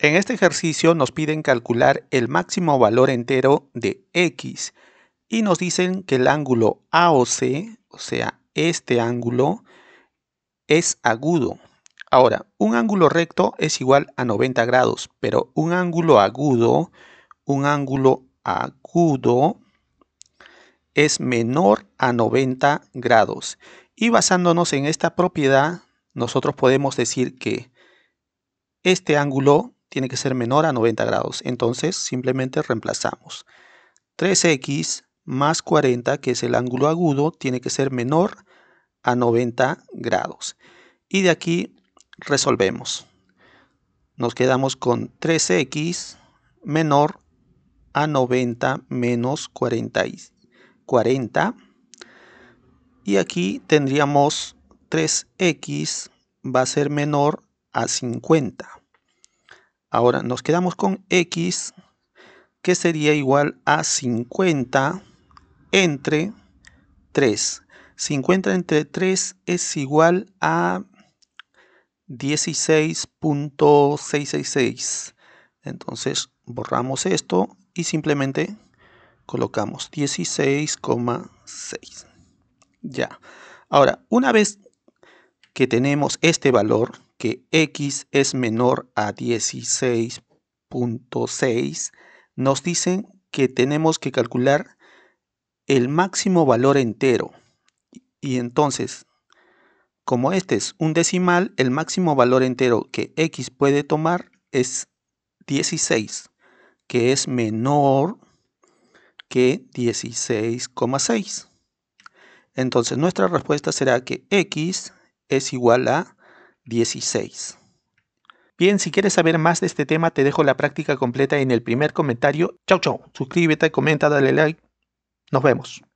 En este ejercicio nos piden calcular el máximo valor entero de x y nos dicen que el ángulo AOC, o sea, este ángulo, es agudo. Ahora, un ángulo recto es igual a 90 grados, pero un ángulo agudo, un ángulo agudo es menor a 90 grados. Y basándonos en esta propiedad, nosotros podemos decir que este ángulo tiene que ser menor a 90 grados. Entonces simplemente reemplazamos. 3x más 40, que es el ángulo agudo, tiene que ser menor a 90 grados. Y de aquí resolvemos. Nos quedamos con 3x menor a 90 menos 40. Y 40. Y aquí tendríamos 3x va a ser menor a 50. Ahora nos quedamos con x, que sería igual a 50 entre 3. 50 entre 3 es igual a 16.666. Entonces borramos esto y simplemente colocamos 16,6. Ya. Ahora, una vez que tenemos este valor, que x es menor a 16.6, nos dicen que tenemos que calcular el máximo valor entero. Y entonces, como este es un decimal, el máximo valor entero que x puede tomar es 16, que es menor que 16,6. Entonces nuestra respuesta será que x es igual a 16. Bien, si quieres saber más de este tema, te dejo la práctica completa en el primer comentario. Chau, chau. Suscríbete, comenta, dale like. Nos vemos.